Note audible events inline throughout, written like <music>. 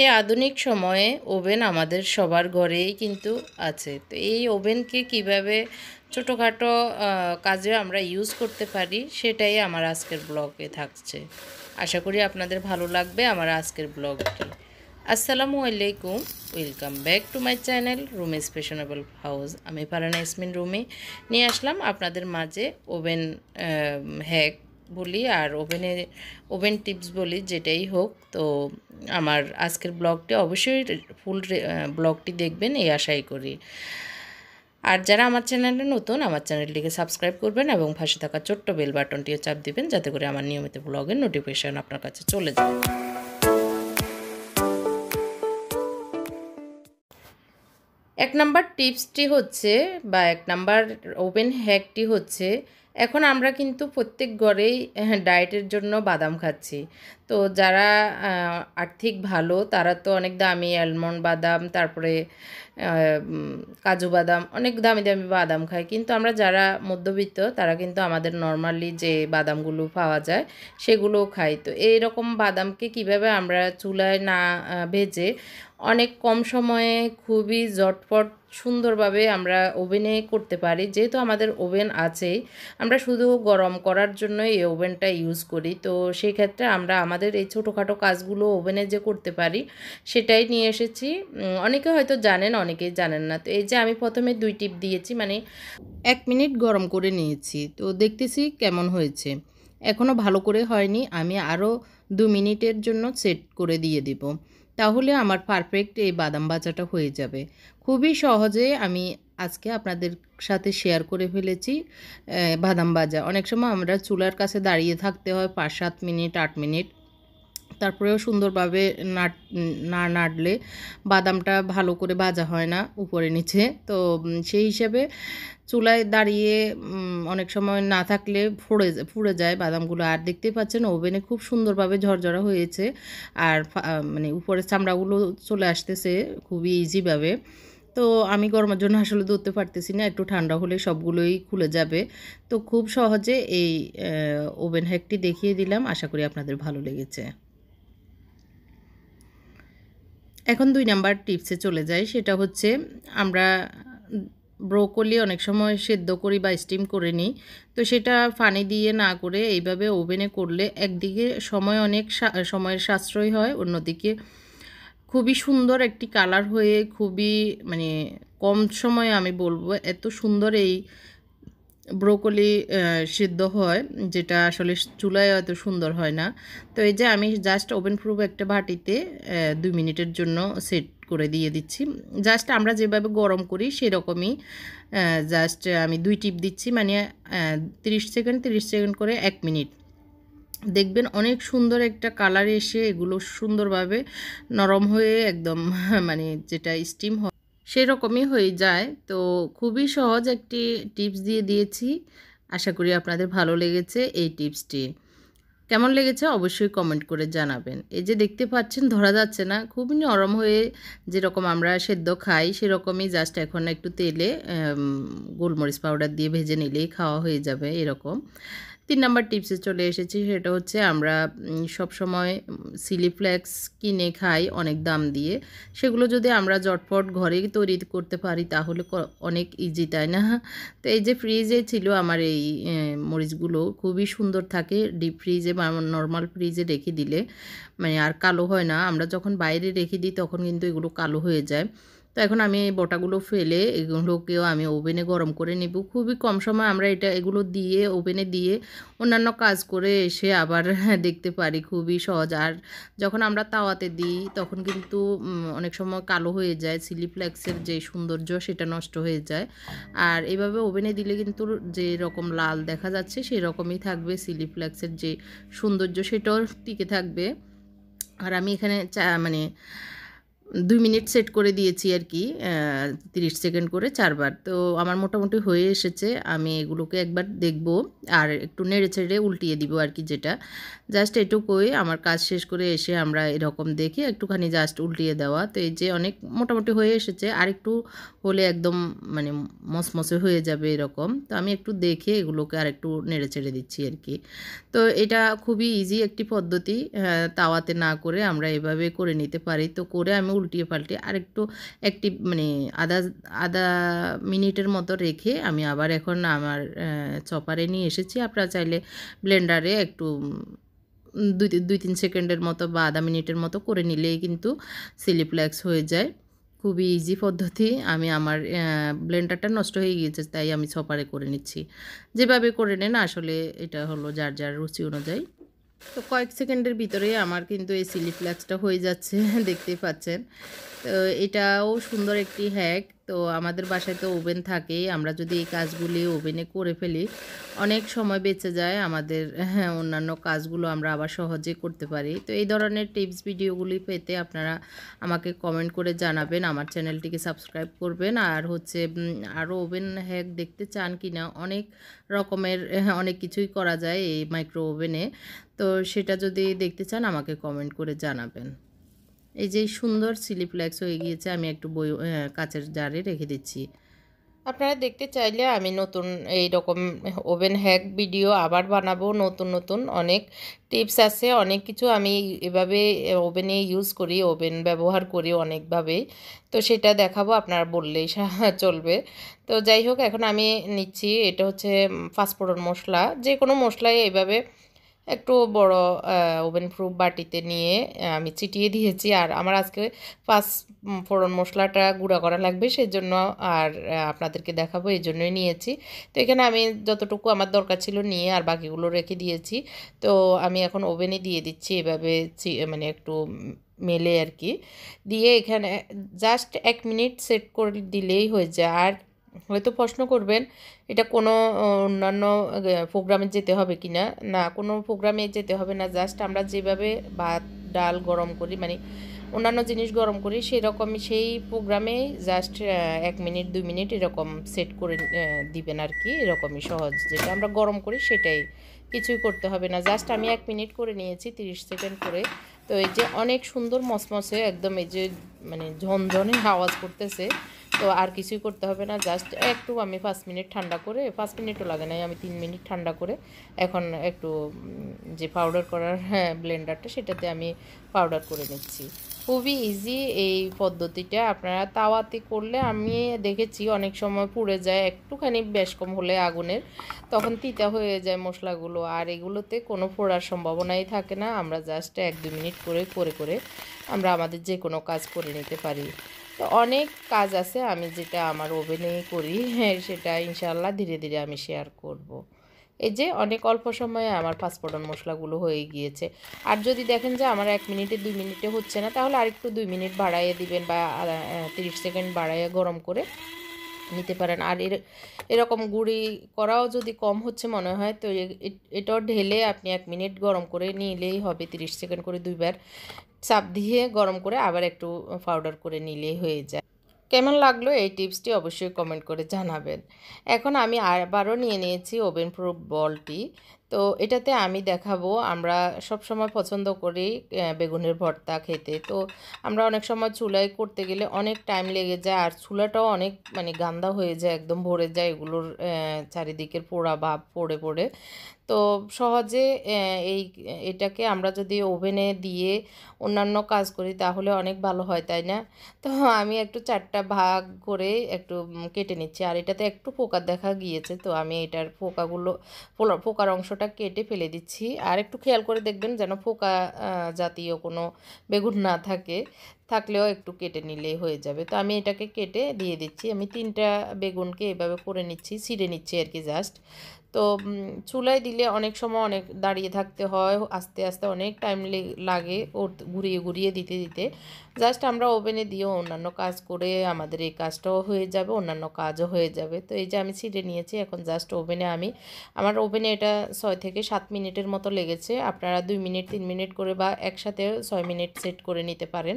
এই আধুনিক সময়ে ওভেন আমাদের সবার ঘরেই কিন্তু আছে তো এই ওভেনকে কিভাবে ছোটোখাটো কাজে আমরা ইউজ করতে পারি সেটাই আমার আজকের ব্লগে থাকছে আশা করি আপনাদের ভালো লাগবে আমার আজকের ব্লগটি আসসালামু আলাইকুম welcome back to my channel Rumi's fashionable house আমি ফারানা ইসমিন রুমে নিয়ে আসলাম আপনাদের মাঝে ওভেন হ্যাক বলি আর ওভেনে ওভেন টিপস বলি যেটাই হোক তো আমার আজকের ব্লগটি অবশ্যই ফুল ব্লগটি দেখবেন এই আশাই করি আর যারা আমার চ্যানেলে নতুন আমার চ্যানেলটিকে সাবস্ক্রাইব করবেন এবং ফাঁসে থাকা ছোট্ট বেল বাটনটিও চাপ দিবেন যাতে করে আমার নিয়মিত ব্লগের নোটিফিকেশান আপনার কাছে চলে যায় এক নাম্বার টিপসটি হচ্ছে বা এক নাম্বার ওভেন হ্যাকটি হচ্ছে এখন আমরা কিন্তু প্রত্যেক ঘরেই হ্যাঁ, ডায়েটের জন্য বাদাম খাচ্ছি তো যারা আর্থিক ভালো তারা তো অনেক দামি অ্যালমন্ড বাদাম তারপরে কাজু বাদাম অনেক দামি দামি বাদাম খায় কিন্তু আমরা যারা মধ্যবিত্ত তারা কিন্তু আমাদের নর্মালি যে বাদামগুলো পাওয়া যায় সেগুলোও খাই তো এইরকম বাদামকে কিভাবে আমরা চুলায় না ভেজে অনেক কম সময়ে খুবই জটপট সুন্দরভাবে আমরা ওভেনে করতে পারি যেহেতু আমাদের ওভেন আছে আমরা শুধু গরম করার জন্য এই ওভেনটা ইউজ করি তো সেই ক্ষেত্রে আমরা আমাদের এই ছোটোখাটো কাজগুলো ওভেনে যে করতে পারি সেটাই নিয়ে এসেছি অনেকে হয়তো জানেন অনেকেই জানেন না তো এই যে আমি প্রথমে দুই টিপ দিয়েছি মানে এক মিনিট গরম করে নিয়েছি তো দেখতেছি কেমন হয়েছে এখনও ভালো করে হয়নি আমি আরও দু মিনিটের জন্য সেট করে দিয়ে দিব তাহলে আমার পারফেক্ট এই বাদাম ভাজাটা হয়ে যাবে খুবই সহজে আমি আজকে আপনাদের সাথে শেয়ার করে ফেলেছি বাদাম ভাজা অনেক সময় আমরা চুলার কাছে দাঁড়িয়ে থাকতে হয় পাঁচ সাত মিনিট আট মিনিট তারপরেও সুন্দরভাবে নাট না নাড়লে বাদামটা ভালো করে ভাজা হয় না উপরে নিচে তো সেই হিসাবে চুলায় দাঁড়িয়ে অনেক সময় না থাকলে ফুড়ে ফুড়ে যায় বাদামগুলো আর দেখতেই পাচ্ছেন ওভেনে খুব সুন্দরভাবে ঝরঝরা হয়েছে আর মানে উপরের চামড়াগুলো চলে আসতেছে খুবই ইজিভাবে তো আমি গরমের জন্য আসলে ধরতে পারতেছি না একটু ঠান্ডা হলে সবগুলোই খুলে যাবে তো খুব সহজে এই ওভেন হ্যাকটি দেখিয়ে দিলাম আশা করি আপনাদের ভালো লেগেছে এখন দুই নাম্বার টিপসে চলে যাই সেটা হচ্ছে আমরা ব্রোকলি অনেক সময় সেদ্ধ করি বা স্টিম করে নিই তো সেটা ফানি দিয়ে না করে এইভাবে ওভেনে করলে একদিকে সময় অনেক সময়ের সাশ্রয় হয় অন্যদিকে খুবই সুন্দর একটি কালার হয়ে খুবই মানে কম সময়ে আমি বলবো এত সুন্দর এই ব্রোকলি সিদ্ধ হয় যেটা আসলে চুলায় হয়তো সুন্দর হয় না তো এই যে আমি জাস্ট ওভেন প্রুফ একটা বাটিতে দুই মিনিটের জন্য সেট করে দিয়ে দিচ্ছি জাস্ট আমরা যেভাবে গরম করি সেরকমই জাস্ট আমি দুই টিপ দিচ্ছি মানে তিরিশ সেকেন্ড তিরিশ সেকেন্ড করে এক মিনিট দেখবেন অনেক সুন্দর একটা কালার এসে এগুলো সুন্দরভাবে নরম হয়ে একদম <laughs> মানে যেটা স্টিম হয় সেরকমই হয়ে যায় তো খুবই সহজ একটি টিপস দিয়ে দিয়েছি আশা করি আপনাদের ভালো লেগেছে এই টিপসটি কেমন লেগেছে অবশ্যই কমেন্ট করে জানাবেন এই যে দেখতে পাচ্ছেন ধরা যাচ্ছে না খুবই নরম হয়ে যেরকম আমরা সেদ্ধ খাই সেরকমই জাস্ট এখন একটু তেলে গোলমরিচ পাউডার দিয়ে ভেজে নিলেই খাওয়া হয়ে যাবে এরকম তিন নাম্বার টিপসে চলে এসেছি সেটা হচ্ছে আমরা সব সময় সিলিফ্লেক্স কিনে খাই অনেক দাম দিয়ে সেগুলো যদি আমরা জটপট ঘরে তৈরি করতে পারি তাহলে অনেক ইজি তাই না তো এই যে ফ্রিজে ছিল আমার এই মরিচগুলো খুবই সুন্দর থাকে ডিপ ফ্রিজে বা নর্মাল ফ্রিজে রেখে দিলে মানে আর কালো হয় না আমরা যখন বাইরে রেখে দিই তখন কিন্তু এগুলো কালো হয়ে যায় তো এখন আমি এই বটাগুলো ফেলে এগুলোকেও আমি ওভেনে গরম করে নেব খুবই কম সময় আমরা এটা এগুলো দিয়ে ওভেনে দিয়ে অন্যান্য কাজ করে এসে আবার <laughs> দেখতে পারি খুবই সহজ আর যখন আমরা তাওয়াতে দিই তখন কিন্তু অনেক সময় কালো হয়ে যায় সিলিপ্লেক্সের যে সৌন্দর্য সেটা নষ্ট হয়ে যায় আর এভাবে ওভেনে দিলে কিন্তু যে রকম লাল দেখা যাচ্ছে সেই রকমই থাকবে সিলিপ্লেক্সের যে সৌন্দর্য সেটাও টিকে থাকবে আর আমি এখানে মানে দুই মিনিট সেট করে দিয়েছি আর কি তিরিশ সেকেন্ড করে চারবার তো আমার মোটামুটি হয়ে এসেছে আমি এগুলোকে একবার দেখব আর একটু নেড়ে ছেড়ে উল্টিয়ে দিব আর কি যেটা জাস্ট এটুকুই আমার কাজ শেষ করে এসে আমরা এরকম দেখি একটুখানি জাস্ট উল্টিয়ে দেওয়া তো এই যে অনেক মোটামুটি হয়ে এসেছে আর একটু হলে একদম মানে মসমসে হয়ে যাবে এরকম তো আমি একটু দেখে এগুলোকে আর একটু নেড়ে চেড়ে দিচ্ছি আর কি তো এটা খুবই ইজি একটি পদ্ধতি হ্যাঁ, তাওয়াতে না করে আমরা এভাবে করে নিতে পারি তো করে আমি উল্টিয়ে পাল্টিয়ে আর একটু একটি মানে আধা আধা মিনিটের মতো রেখে আমি আবার এখন আমার চপারে নিয়ে এসেছি আপনারা চাইলে ব্লেন্ডারে একটু দুই দুই তিন সেকেন্ডের মতো বা আধা মিনিটের মতো করে নিলেই কিন্তু সিলিপ্লেক্স হয়ে যায় খুবই ইজি পদ্ধতি আমি আমার ব্লেন্ডারটা নষ্ট হয়ে গিয়েছে তাই আমি সপারে করে নিচ্ছি যেভাবে করে নেন আসলে এটা হলো যার যার রুচি অনুযায়ী তো কয়েক সেকেন্ডের ভিতরে আমার কিন্তু এই সিলিপ্লেক্সটা হয়ে যাচ্ছে <laughs> দেখতেই পাচ্ছেন তো এটাও সুন্দর একটি হ্যাক তো আমাদের বাসায় তো ওভেন থাকেই আমরা যদি এই কাজগুলি ওভেনে করে ফেলি অনেক সময় বেঁচে যায় আমাদের হ্যাঁ, অন্যান্য কাজগুলো আমরা আবার সহজে করতে পারি তো এই ধরনের টিপস ভিডিওগুলি পেতে আপনারা আমাকে কমেন্ট করে জানাবেন আমার চ্যানেলটিকে সাবস্ক্রাইব করবেন আর হচ্ছে আরও ওভেন হ্যাক দেখতে চান কি না অনেক রকমের হ্যাঁ, অনেক কিছুই করা যায় এই মাইক্রো ওভেনে তো সেটা যদি দেখতে চান আমাকে কমেন্ট করে জানাবেন এই যে সুন্দর সিলিপ্লেক্স হয়ে গিয়েছে আমি একটু বই কাঁচের জারে রেখে দিচ্ছি আপনারা দেখতে চাইলে আমি নতুন এই রকম ওভেন হ্যাক ভিডিও আবার বানাবো নতুন নতুন অনেক টিপস আছে অনেক কিছু আমি এভাবে ওভেনে ইউজ করি ওভেন ব্যবহার করি অনেকভাবেই তো সেটা দেখাবো আপনার বললেই চলবে তো যাই হোক এখন আমি নিচ্ছি এটা হচ্ছে পাঁচফোড়ন মশলা যে কোনো মশলাই এভাবে একটু বড় ওভেন প্রুফ বাটিতে নিয়ে আমি চিটিয়ে দিয়েছি আর আমার আজকে পাঁচ ফোড়ন মশলাটা গুঁড়া করা লাগবে সেই জন্য আর আপনাদেরকে দেখাবো এই জন্যই নিয়েছি তো এখানে আমি যতটুকু আমার দরকার ছিল নিয়ে আর বাকিগুলো রেখে দিয়েছি তো আমি এখন ওভেনে দিয়ে দিচ্ছি এভাবে মানে একটু মেলে আর কি দিয়ে এখানে জাস্ট এক মিনিট সেট করে দিলেই হয়ে যায় আর হয়তো প্রশ্ন করবেন এটা কোনো অন্যান্য প্রোগ্রামে যেতে হবে কি না না কোনো প্রোগ্রামে যেতে হবে না জাস্ট আমরা যেভাবে ভাত ডাল গরম করি মানে অন্যান্য জিনিস গরম করি সেরকমই সেই প্রোগ্রামে জাস্ট এক মিনিট দুই মিনিট এরকম সেট করে দিবেন আর কি এরকমই সহজ যেটা আমরা গরম করি সেটাই কিছুই করতে হবে না জাস্ট আমি এক মিনিট করে নিয়েছি 30 সেকেন্ড করে তো এই যে অনেক সুন্দর মসমসে একদম এই যে মানে ঝনঝনে আওয়াজ করতেছে তো আর কিছুই করতে হবে না জাস্ট একটু আমি পাঁচ মিনিট ঠান্ডা করে পাঁচ মিনিটও লাগে নাই আমি তিন মিনিট ঠান্ডা করে এখন একটু যে পাউডার করার হ্যাঁ ব্লেন্ডারটা সেটাতে আমি পাউডার করে নিচ্ছি খুবই ইজি এই পদ্ধতিটা আপনারা তাওয়াতে করলে আমি দেখেছি অনেক সময় পুড়ে যায় একটুখানি বেশ কম হলে আগুনের তখন তিতা হয়ে যায় মশলাগুলো আর এগুলোতে কোনো ফোড়ার সম্ভাবনাই থাকে না আমরা জাস্ট এক দু মিনিট করে করে করে আমরা আমাদের যে কোনো কাজ করে নিতে পারি তো অনেক কাজ আছে আমি যেটা আমার ওভেনে করি <laughs> সেটা ইনশাল্লাহ ধীরে ধীরে আমি শেয়ার করব। এই যে অনেক অল্প সময়ে আমার পাঁচফোড়ন মশলাগুলো হয়ে গিয়েছে আর যদি দেখেন যে আমার এক মিনিটে দুই মিনিটে হচ্ছে না তাহলে আরেকটু দুই মিনিট বাড়াইয়ে দিবেন বা তিরিশ সেকেন্ড বাড়াইয়ে গরম করে নিতে পারেন আর এর এরকম গুঁড়ি করাও যদি কম হচ্ছে মনে হয় তো এটাও ঢেলে আপনি এক মিনিট গরম করে নিলেই হবে তিরিশ সেকেন্ড করে দুইবার চাপ দিয়ে গরম করে আবার একটু পাউডার করে নিলেই হয়ে যায় কেমন লাগলো এই টিপসটি অবশ্যই কমেন্ট করে জানাবেন এখন আমি আবারও নিয়ে নিয়েছি ওভেন প্রুফ বলটি তো এটাতে আমি দেখাবো আমরা সব সময় পছন্দ করি বেগুনের ভর্তা খেতে তো আমরা অনেক সময় চুলায় করতে গেলে অনেক টাইম লেগে যায় আর চুলাটাও অনেক মানে গান্দা হয়ে যায় একদম ভরে যায় এগুলোর চারিদিকের পোড়া ভাব পড়ে পড়ে তো সহজে এই এটাকে আমরা যদি ওভেনে দিয়ে অন্যান্য কাজ করি তাহলে অনেক ভালো হয় তাই না তো আমি একটু চারটা ভাগ করে একটু কেটে নিচ্ছি আর এটাতে একটু পোকার দেখা গিয়েছে তো আমি এটার পোকাগুলো পোকার অংশটা কেটে ফেলে দিচ্ছি আর একটু খেয়াল করে দেখবেন যেন পোকা জাতীয় কোনো বেগুন না থাকে থাকলেও একটু কেটে নিলেই হয়ে যাবে তো আমি এটাকে কেটে দিয়ে দিচ্ছি আমি তিনটা বেগুনকে এভাবে করে নিচ্ছি ছিঁড়ে নিচ্ছি আর কি জাস্ট তো চুলায় দিলে অনেক সময় অনেক দাঁড়িয়ে থাকতে হয় আস্তে আস্তে অনেক টাইম লাগে ওর ঘুরিয়ে ঘুরিয়ে দিতে দিতে জাস্ট আমরা ওভেনে দিয়েও অন্যান্য কাজ করে আমাদের এই কাজটাও হয়ে যাবে অন্যান্য কাজও হয়ে যাবে তো এই যে আমি ছিঁড়ে নিয়েছি এখন জাস্ট ওভেনে আমি আমার ওভেনে এটা ছয় থেকে সাত মিনিটের মতো লেগেছে আপনারা দুই মিনিট তিন মিনিট করে বা একসাথে ছয় মিনিট সেট করে নিতে পারেন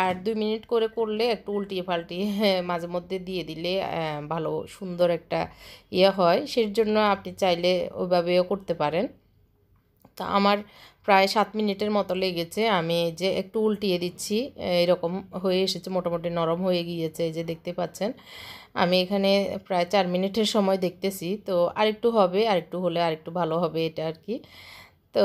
আর দুই মিনিট করে করলে একটু উল্টিয়ে পাল্টিয়ে হ্যাঁ, মাঝে মধ্যে দিয়ে দিলে ভালো সুন্দর একটা ইয়ে হয় সের জন্য আপনি চাইলে ওইভাবেও করতে পারেন তা আমার প্রায় সাত মিনিটের মতো লেগেছে আমি যে একটু উল্টিয়ে দিচ্ছি এরকম হয়ে এসেছে মোটামুটি নরম হয়ে গিয়েছে যে দেখতে পাচ্ছেন আমি এখানে প্রায় চার মিনিটের সময় দেখতেছি তো আরেকটু হবে আরেকটু হলে আরেকটু ভালো হবে এটা আর কি তো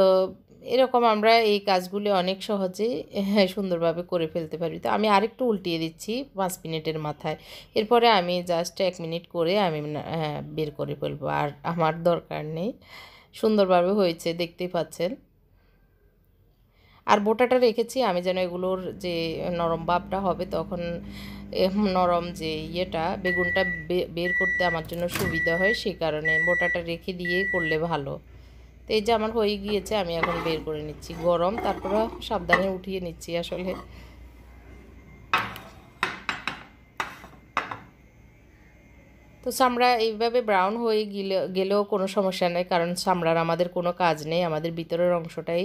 এরকম আমরা এই কাজগুলি অনেক সহজে হ্যাঁ, সুন্দরভাবে করে ফেলতে পারি তো আমি আরেকটু উল্টিয়ে দিচ্ছি পাঁচ মিনিটের মাথায় এরপরে আমি জাস্ট এক মিনিট করে আমি হ্যাঁ, বের করে ফেলবো আর আমার দরকার নেই সুন্দরভাবে হয়েছে দেখতেই পাচ্ছেন আর বোটাটা রেখেছি আমি যেন এগুলোর যে নরম ভাবটা হবে তখন নরম যে ইয়েটা বেগুনটা বের করতে আমার জন্য সুবিধা হয় সেই কারণে বোটাটা রেখে দিয়ে করলে ভালো তো এই যে আমার হয়ে গিয়েছে আমি এখন বের করে নিচ্ছি গরম তারপরে সাবধানে উঠিয়ে নিচ্ছি আসলে তো সামড়া এইভাবে ব্রাউন হয়ে গেলে গেলেও কোনো সমস্যা নেই কারণ সামড়ার আমাদের কোনো কাজ নেই আমাদের ভিতরের অংশটাই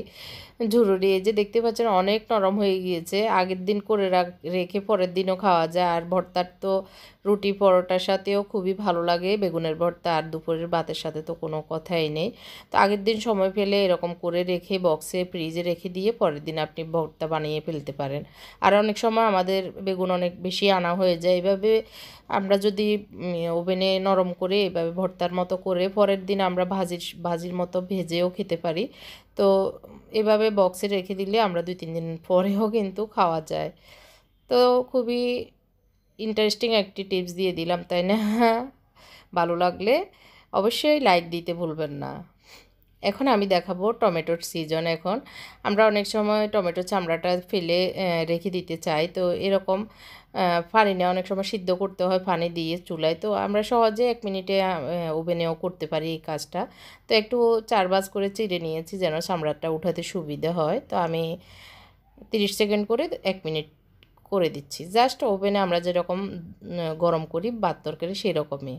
জরুরি এই যে দেখতে পাচ্ছেন অনেক নরম হয়ে গিয়েছে আগের দিন করে রেখে পরের দিনও খাওয়া যায় আর ভর্তার তো রুটি পরোটার সাথেও খুবই ভালো লাগে বেগুনের ভর্তা আর দুপুরের ভাতের সাথে তো কোনো কথাই নেই তো আগের দিন সময় পেলে এরকম করে রেখে বক্সে ফ্রিজে রেখে দিয়ে পরের দিন আপনি ভর্তা বানিয়ে ফেলতে পারেন আর অনেক সময় আমাদের বেগুন অনেক বেশি আনা হয়ে যায় এভাবে আমরা যদি ওভেন ওভেনে নরম করে এভাবে ভর্তার মতো করে পরের দিন আমরা ভাজির ভাজির মতো ভেজেও খেতে পারি তো এভাবে বক্সে রেখে দিলে আমরা দুই তিন দিন পরেও কিন্তু খাওয়া যায় তো খুবই ইন্টারেস্টিং একটি টিপস দিয়ে দিলাম তাই না ভালো লাগলে অবশ্যই লাইক দিতে ভুলবেন না এখন আমি দেখাবো টমেটোর সিজন এখন আমরা অনেক সময় টমেটোর চামড়াটা ফেলে রেখে দিতে চাই তো এরকম ফানি নেওয়া অনেক সময় সিদ্ধ করতে হয় ফানি দিয়ে চুলায় তো আমরা সহজে এক মিনিটে ওভেনেও করতে পারি এই কাজটা তো একটু চার বাজ করে চিড়ে নিয়েছি যেন চামড়াটা উঠাতে সুবিধা হয় তো আমি তিরিশ সেকেন্ড করে এক মিনিট করে দিচ্ছি জাস্ট ওভেনে আমরা যেরকম গরম করি ভাত তরকারি সেরকমই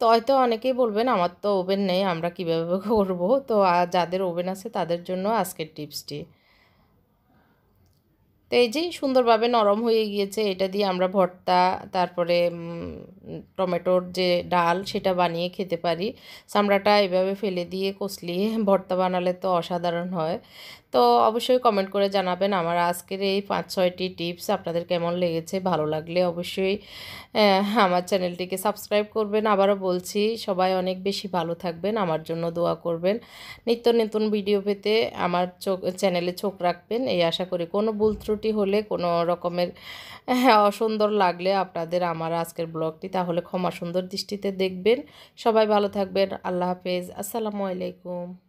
তো হয়তো অনেকেই বলবেন আমার তো ওভেন নেই আমরা কীভাবে করবো তো যাদের ওভেন আছে তাদের জন্য আজকের টিপসটি তো এই যেই সুন্দরভাবে নরম হয়ে গিয়েছে এটা দিয়ে আমরা ভর্তা তারপরে টমেটোর যে ডাল সেটা বানিয়ে খেতে পারি চামড়াটা এভাবে ফেলে দিয়ে কষলিয়ে ভর্তা বানালে তো অসাধারণ হয় তো অবশ্যই কমেন্ট করে জানাবেন আমার আজকের এই পাঁচ ছয়টি টিপস আপনাদের কেমন লেগেছে ভালো লাগলে অবশ্যই আমার চ্যানেলটিকে সাবস্ক্রাইব করবেন আবারও বলছি সবাই অনেক বেশি ভালো থাকবেন আমার জন্য দোয়া করবেন নিত্য নতুন ভিডিও পেতে আমার চোখ চ্যানেলে চোখ রাখবেন এই আশা করি কোনো ভুল ত্রুটি হলে কোনো রকমের হ্যাঁ, অসুন্দর লাগলে আপনাদের আমার আজকের ব্লগটি তাহলে ক্ষমা সুন্দর দৃষ্টিতে দেখবেন সবাই ভালো থাকবেন আল্লাহ হাফেজ আসসালামু আলাইকুম